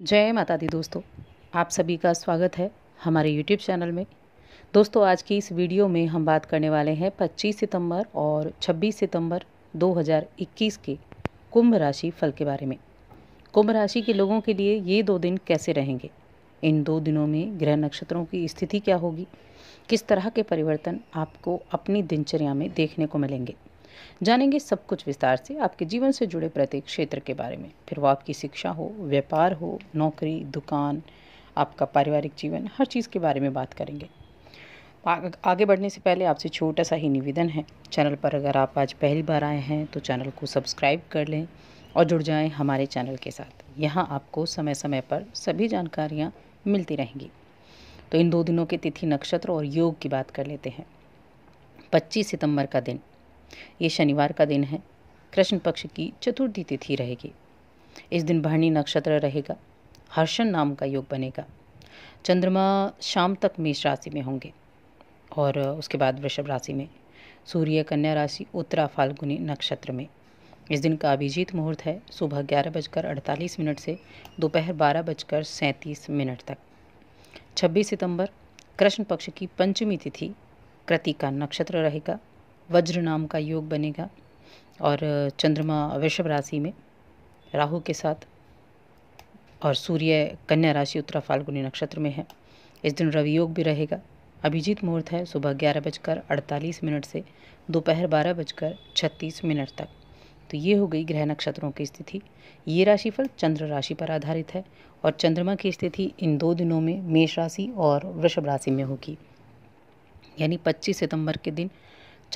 जय माता दी दोस्तों आप सभी का स्वागत है हमारे YouTube चैनल में दोस्तों आज की इस वीडियो में हम बात करने वाले हैं 25 सितंबर और 26 सितंबर 2021 के कुंभ राशि फल के बारे में कुंभ राशि के लोगों के लिए ये दो दिन कैसे रहेंगे इन दो दिनों में ग्रह नक्षत्रों की स्थिति क्या होगी किस तरह के परिवर्तन आपको अपनी दिनचर्या में देखने को मिलेंगे जानेंगे सब कुछ विस्तार से आपके जीवन से जुड़े प्रत्येक क्षेत्र के बारे में फिर वो आपकी शिक्षा हो व्यापार हो नौकरी दुकान आपका पारिवारिक जीवन हर चीज़ के बारे में बात करेंगे आगे बढ़ने से पहले आपसे छोटा सा ही निवेदन है चैनल पर अगर आप आज पहली बार आए हैं तो चैनल को सब्सक्राइब कर लें और जुड़ जाएं हमारे चैनल के साथ यहाँ आपको समय समय पर सभी जानकारियाँ मिलती रहेंगी तो इन दो दिनों के तिथि नक्षत्र और योग की बात कर लेते हैं 25 सितंबर का दिन ये शनिवार का दिन है कृष्ण पक्ष की चतुर्थी तिथि रहेगी इस दिन भरणी नक्षत्र रहेगा हर्षण नाम का योग बनेगा चंद्रमा शाम तक मेष राशि में होंगे और उसके बाद वृषभ राशि में सूर्य कन्या राशि उत्तरा फाल्गुनी नक्षत्र में इस दिन का अभिजीत मुहूर्त है सुबह ग्यारह बजकर अड़तालीस मिनट से दोपहर बारह बजकर सैंतीस मिनट तक छब्बीस सितंबर कृष्ण पक्ष की पंचमी तिथि कृतिका नक्षत्र रहेगा वज्र नाम का योग बनेगा और चंद्रमा वृषभ राशि में राहु के साथ और सूर्य कन्या राशि उत्तरा फाल्गुनी नक्षत्र में है इस दिन रवि योग भी रहेगा अभिजीत मुहूर्त है सुबह ग्यारह बजकर अड़तालीस मिनट से दोपहर बारह बजकर छत्तीस मिनट तक तो ये हो गई ग्रह नक्षत्रों की स्थिति ये राशिफल चंद्र राशि पर आधारित है और चंद्रमा की स्थिति इन दो दिनों में मेष राशि और वृषभ राशि में होगी यानी 25 सितंबर के दिन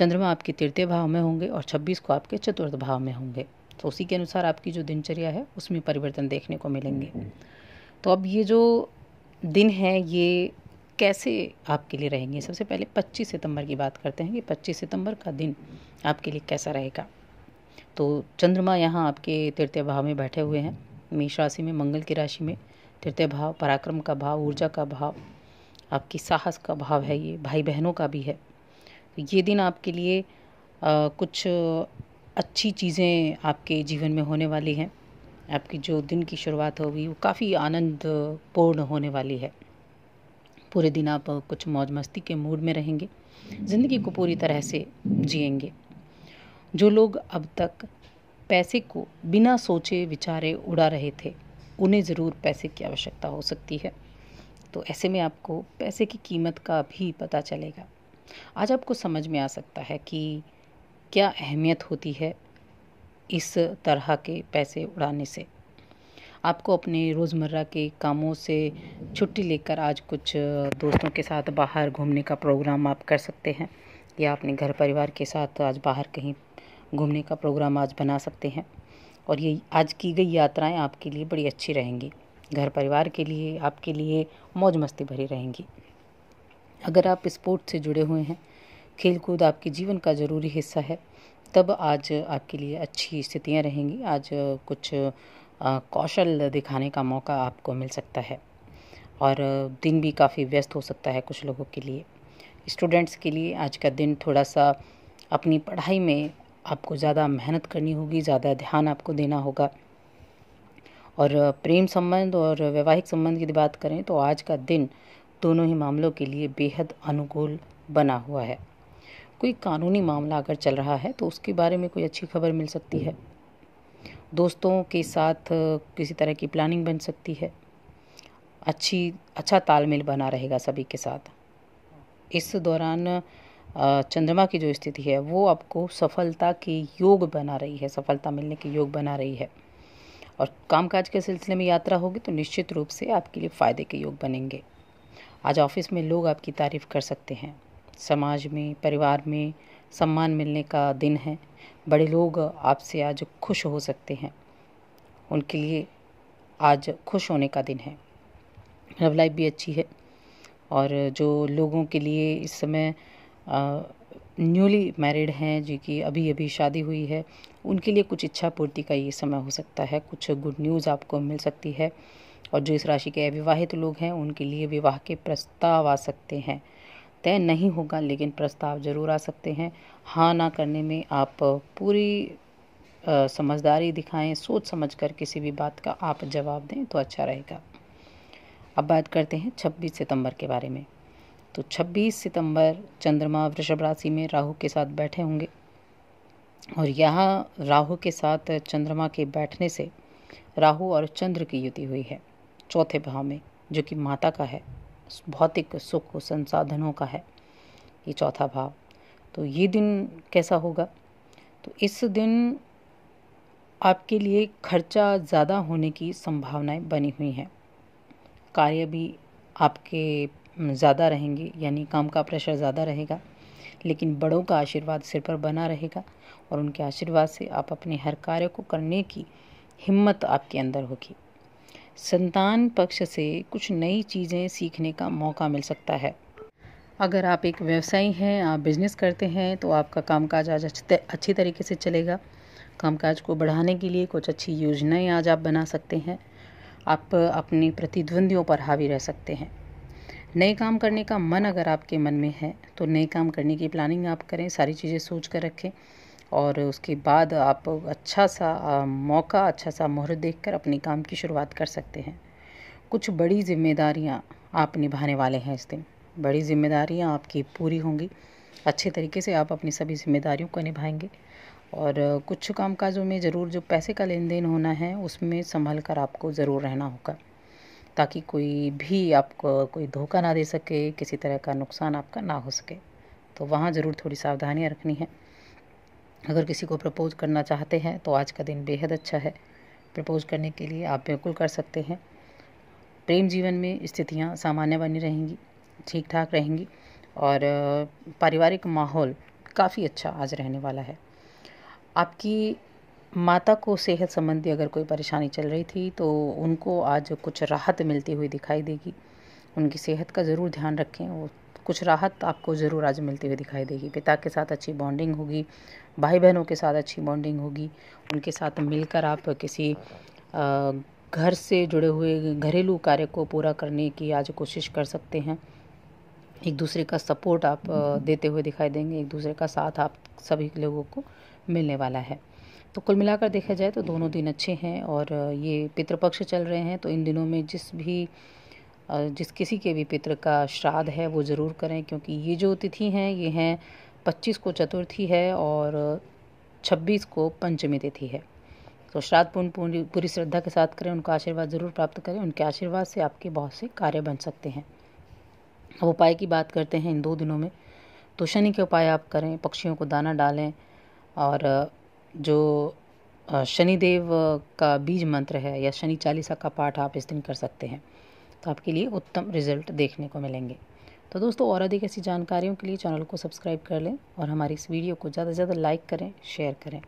चंद्रमा आपके तृतीय भाव में होंगे और छब्बीस को आपके चतुर्थ भाव में होंगे तो उसी के अनुसार आपकी जो दिनचर्या है उसमें परिवर्तन देखने को मिलेंगे हम्म, हम्म। तो अब ये जो दिन है ये कैसे आपके लिए रहेंगे सबसे पहले 25 सितंबर की बात करते हैं कि 25 सितंबर का दिन आपके लिए कैसा रहेगा तो चंद्रमा यहाँ आपके तृतीय भाव में बैठे हुए हैं मेष राशि में मंगल की राशि में तृतीय भाव पराक्रम का भाव ऊर्जा का भाव आपकी साहस का भाव है ये भाई बहनों का भी है ये दिन आपके लिए कुछ अच्छी चीज़ें आपके जीवन में होने वाली हैं आपकी जो दिन की शुरुआत होगी वो काफ़ी आनंदपूर्ण होने वाली है पूरे दिन आप कुछ मौज मस्ती के मूड में रहेंगे ज़िंदगी को पूरी तरह से जिएंगे जो लोग अब तक पैसे को बिना सोचे विचारे उड़ा रहे थे उन्हें ज़रूर पैसे की आवश्यकता हो सकती है तो ऐसे में आपको पैसे की कीमत का भी पता चलेगा आज आपको समझ में आ सकता है कि क्या अहमियत होती है इस तरह के पैसे उड़ाने से आपको अपने रोज़मर्रा के कामों से छुट्टी लेकर आज कुछ दोस्तों के साथ बाहर घूमने का प्रोग्राम आप कर सकते हैं या अपने घर परिवार के साथ आज बाहर कहीं घूमने का प्रोग्राम आज बना सकते हैं और ये आज की गई यात्राएं आपके लिए बड़ी अच्छी रहेंगी घर परिवार के लिए आपके लिए मौज मस्ती भरी रहेंगी अगर आप स्पोर्ट्स से जुड़े हुए हैं खेल कूद आपके जीवन का ज़रूरी हिस्सा है तब आज आपके लिए अच्छी स्थितियाँ रहेंगी आज कुछ कौशल दिखाने का मौका आपको मिल सकता है और दिन भी काफ़ी व्यस्त हो सकता है कुछ लोगों के लिए स्टूडेंट्स के लिए आज का दिन थोड़ा सा अपनी पढ़ाई में आपको ज़्यादा मेहनत करनी होगी ज़्यादा ध्यान आपको देना होगा और प्रेम संबंध और वैवाहिक संबंध की बात करें तो आज का दिन दोनों ही मामलों के लिए बेहद अनुकूल बना हुआ है कोई कानूनी मामला अगर चल रहा है तो उसके बारे में कोई अच्छी खबर मिल सकती है दोस्तों के साथ किसी तरह की प्लानिंग बन सकती है अच्छी अच्छा तालमेल बना रहेगा सभी के साथ इस दौरान चंद्रमा की जो स्थिति है वो आपको सफलता के योग बना रही है सफलता मिलने के योग बना रही है और कामकाज के सिलसिले में यात्रा होगी तो निश्चित रूप से आपके लिए फ़ायदे के योग बनेंगे आज ऑफिस में लोग आपकी तारीफ़ कर सकते हैं समाज में परिवार में सम्मान मिलने का दिन है बड़े लोग आपसे आज खुश हो सकते हैं उनके लिए आज खुश होने का दिन है लव लाइफ भी अच्छी है और जो लोगों के लिए इस समय न्यूली मैरिड हैं जो कि अभी अभी शादी हुई है उनके लिए कुछ इच्छा पूर्ति का ये समय हो सकता है कुछ गुड न्यूज़ आपको मिल सकती है और जो इस राशि के अविवाहित लोग हैं उनके लिए विवाह के प्रस्ताव आ सकते हैं तय नहीं होगा लेकिन प्रस्ताव जरूर आ सकते हैं हाँ ना करने में आप पूरी समझदारी दिखाएं सोच समझ कर किसी भी बात का आप जवाब दें तो अच्छा रहेगा अब बात करते हैं 26 सितंबर के बारे में तो 26 सितंबर चंद्रमा वृषभ राशि में राहु के साथ बैठे होंगे और यहाँ राहु के साथ चंद्रमा के बैठने से राहु और चंद्र की युति हुई है चौथे भाव में जो कि माता का है भौतिक सुख संसाधनों का है ये चौथा भाव तो ये दिन कैसा होगा तो इस दिन आपके लिए खर्चा ज़्यादा होने की संभावनाएं बनी हुई हैं कार्य भी आपके ज़्यादा रहेंगे यानी काम का प्रेशर ज़्यादा रहेगा लेकिन बड़ों का आशीर्वाद सिर पर बना रहेगा और उनके आशीर्वाद से आप अपने हर कार्य को करने की हिम्मत आपके अंदर होगी संतान पक्ष से कुछ नई चीज़ें सीखने का मौका मिल सकता है अगर आप एक व्यवसायी हैं आप बिज़नेस करते हैं तो आपका कामकाज आज अच्छी तरीके से चलेगा कामकाज को बढ़ाने के लिए कुछ अच्छी योजनाएं आज आप बना सकते हैं आप अपने प्रतिद्वंदियों पर हावी रह सकते हैं नए काम करने का मन अगर आपके मन में है तो नए काम करने की प्लानिंग आप करें सारी चीज़ें सोच कर रखें और उसके बाद आप अच्छा सा मौका अच्छा सा मुहर देख कर अपने काम की शुरुआत कर सकते हैं कुछ बड़ी जिम्मेदारियाँ आप निभाने वाले हैं इस दिन बड़ी जिम्मेदारियाँ आपकी पूरी होंगी अच्छे तरीके से आप अपनी सभी जिम्मेदारियों को निभाएंगे और कुछ कामकाजों में ज़रूर जो पैसे का लेन देन होना है उसमें संभल कर आपको ज़रूर रहना होगा ताकि कोई भी आपको कोई धोखा ना दे सके किसी तरह का नुकसान आपका ना हो सके तो वहाँ ज़रूर थोड़ी सावधानियाँ रखनी है अगर किसी को प्रपोज़ करना चाहते हैं तो आज का दिन बेहद अच्छा है प्रपोज़ करने के लिए आप बिल्कुल कर सकते हैं प्रेम जीवन में स्थितियाँ सामान्य बनी रहेंगी ठीक ठाक रहेंगी और पारिवारिक माहौल काफ़ी अच्छा आज रहने वाला है आपकी माता को सेहत संबंधी अगर कोई परेशानी चल रही थी तो उनको आज कुछ राहत मिलती हुई दिखाई देगी उनकी सेहत का ज़रूर ध्यान रखें वो कुछ राहत आपको ज़रूर आज मिलती हुई दिखाई देगी पिता के साथ अच्छी बॉन्डिंग होगी भाई बहनों के साथ अच्छी बॉन्डिंग होगी उनके साथ मिलकर आप किसी घर से जुड़े हुए घरेलू कार्य को पूरा करने की आज कोशिश कर सकते हैं एक दूसरे का सपोर्ट आप देते हुए दिखाई देंगे एक दूसरे का साथ आप सभी लोगों को मिलने वाला है तो कुल मिलाकर देखा जाए तो दोनों दिन अच्छे हैं और ये पितृपक्ष चल रहे हैं तो इन दिनों में जिस भी जिस किसी के भी पितृ का श्राद्ध है वो ज़रूर करें क्योंकि ये जो तिथि हैं ये हैं पच्चीस को चतुर्थी है और छब्बीस को पंचमी तिथि है तो श्राद्ध पूर्ण पूरी पूरी श्रद्धा के साथ करें उनका आशीर्वाद ज़रूर प्राप्त करें उनके आशीर्वाद से आपके बहुत से कार्य बन सकते हैं अब उपाय की बात करते हैं इन दो दिनों में तो शनि के उपाय आप करें पक्षियों को दाना डालें और जो शनिदेव का बीज मंत्र है या शनि चालीसा का पाठ आप इस दिन कर सकते हैं तो आपके लिए उत्तम रिजल्ट देखने को मिलेंगे तो दोस्तों और अधिक ऐसी जानकारियों के लिए चैनल को सब्सक्राइब कर लें और हमारी इस वीडियो को ज़्यादा से ज़्यादा लाइक करें शेयर करें